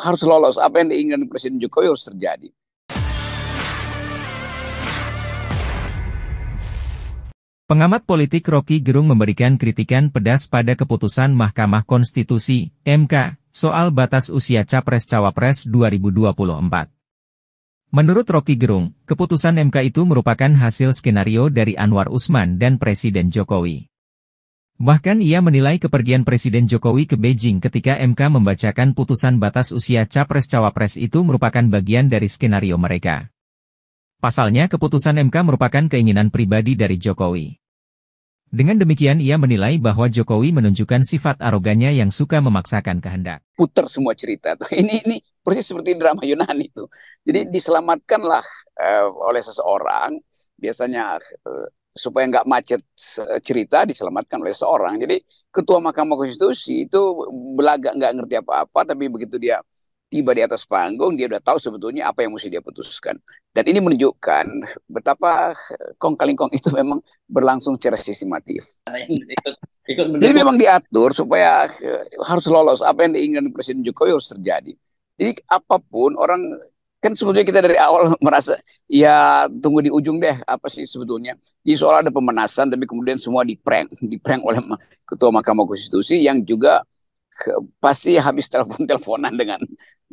harus lolos. Apa yang diinginkan Presiden Jokowi harus terjadi. Pengamat politik Rocky Gerung memberikan kritikan pedas pada keputusan Mahkamah Konstitusi (MK) soal batas usia Capres-Cawapres 2024. Menurut Rocky Gerung, keputusan MK itu merupakan hasil skenario dari Anwar Usman dan Presiden Jokowi. Bahkan ia menilai kepergian Presiden Jokowi ke Beijing ketika MK membacakan putusan batas usia capres-cawapres itu merupakan bagian dari skenario mereka. Pasalnya keputusan MK merupakan keinginan pribadi dari Jokowi. Dengan demikian ia menilai bahwa Jokowi menunjukkan sifat arogannya yang suka memaksakan kehendak. Putar semua cerita. Ini ini persis seperti drama Yunani itu. Jadi diselamatkanlah eh, oleh seseorang, biasanya eh, supaya nggak macet cerita diselamatkan oleh seorang. Jadi ketua Mahkamah Konstitusi itu belaga nggak ngerti apa-apa, tapi begitu dia tiba di atas panggung dia udah tahu sebetulnya apa yang mesti dia putuskan. Dan ini menunjukkan betapa eh, kong kaling kong itu memang berlangsung secara sistematif. Nah, Jadi memang diatur supaya eh, harus lolos apa yang diinginkan Presiden Jokowi harus terjadi. Jadi apapun orang kan sebetulnya kita dari awal merasa ya tunggu di ujung deh apa sih sebetulnya di soal ada pemanasan tapi kemudian semua di prank di prank oleh ketua Mahkamah Konstitusi yang juga ke, pasti habis telepon teleponan dengan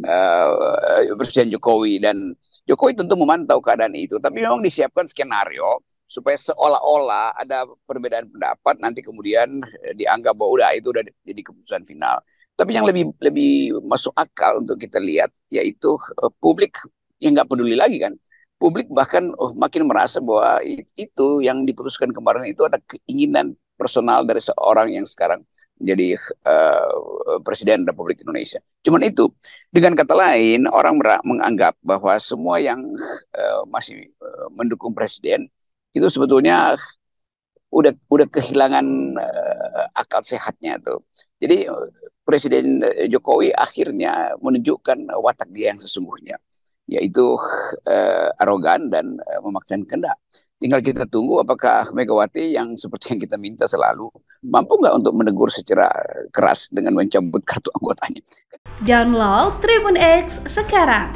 uh, Presiden Jokowi dan Jokowi tentu memantau keadaan itu tapi memang disiapkan skenario supaya seolah-olah ada perbedaan pendapat nanti kemudian eh, dianggap bahwa udah itu udah jadi keputusan final tapi yang lebih lebih masuk akal untuk kita lihat yaitu uh, publik yang nggak peduli lagi kan. Publik bahkan uh, makin merasa bahwa itu yang diputuskan kemarin itu ada keinginan personal dari seorang yang sekarang menjadi uh, presiden Republik Indonesia. Cuman itu, dengan kata lain, orang menganggap bahwa semua yang uh, masih uh, mendukung presiden itu sebetulnya udah udah kehilangan uh, akal sehatnya tuh. Jadi Presiden eh, Jokowi akhirnya menunjukkan eh, watak dia yang sesungguhnya, yaitu eh, arogan dan eh, memaksakan kendak. Tinggal kita tunggu apakah Megawati yang seperti yang kita minta selalu mampu nggak untuk menegur secara keras dengan mencabut kartu anggotanya. Download Tribun X sekarang,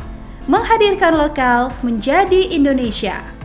menghadirkan lokal menjadi Indonesia.